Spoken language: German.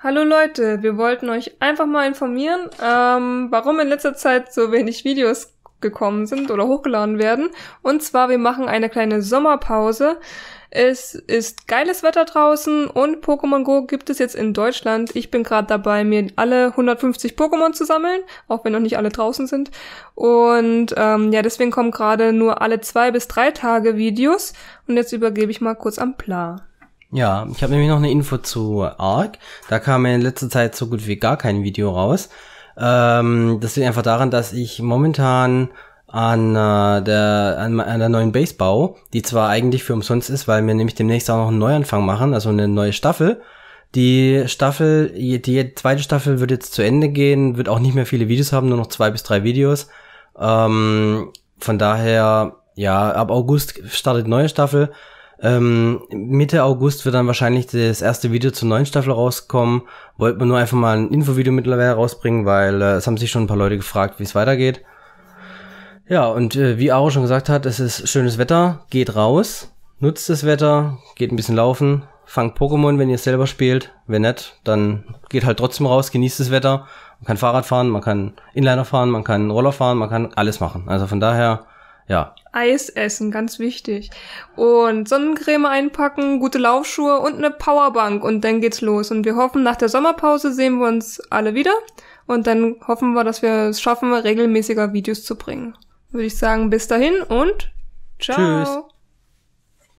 Hallo Leute, wir wollten euch einfach mal informieren, ähm, warum in letzter Zeit so wenig Videos gekommen sind oder hochgeladen werden. Und zwar, wir machen eine kleine Sommerpause. Es ist geiles Wetter draußen und Pokémon Go gibt es jetzt in Deutschland. Ich bin gerade dabei, mir alle 150 Pokémon zu sammeln, auch wenn noch nicht alle draußen sind. Und ähm, ja, deswegen kommen gerade nur alle zwei bis drei Tage Videos. Und jetzt übergebe ich mal kurz am Pla. Ja, ich habe nämlich noch eine Info zu Ark. Da kam in letzter Zeit so gut wie gar kein Video raus. Ähm, das liegt einfach daran, dass ich momentan an, äh, der, an, an der neuen Base baue, die zwar eigentlich für umsonst ist, weil wir nämlich demnächst auch noch einen Neuanfang machen, also eine neue Staffel. Die Staffel, die zweite Staffel wird jetzt zu Ende gehen, wird auch nicht mehr viele Videos haben, nur noch zwei bis drei Videos. Ähm, von daher, ja, ab August startet neue Staffel. Ähm, Mitte August wird dann wahrscheinlich das erste Video zur neuen Staffel rauskommen. Wollten man nur einfach mal ein Infovideo mittlerweile rausbringen, weil äh, es haben sich schon ein paar Leute gefragt, wie es weitergeht. Ja, und äh, wie Aro schon gesagt hat, es ist schönes Wetter, geht raus, nutzt das Wetter, geht ein bisschen laufen, fangt Pokémon, wenn ihr es selber spielt. Wenn nicht, dann geht halt trotzdem raus, genießt das Wetter. Man kann Fahrrad fahren, man kann Inliner fahren, man kann Roller fahren, man kann alles machen. Also von daher, ja, Eis essen, ganz wichtig. Und Sonnencreme einpacken, gute Laufschuhe und eine Powerbank und dann geht's los. Und wir hoffen, nach der Sommerpause sehen wir uns alle wieder und dann hoffen wir, dass wir es schaffen, regelmäßiger Videos zu bringen. Würde ich sagen, bis dahin und ciao. Tschüss.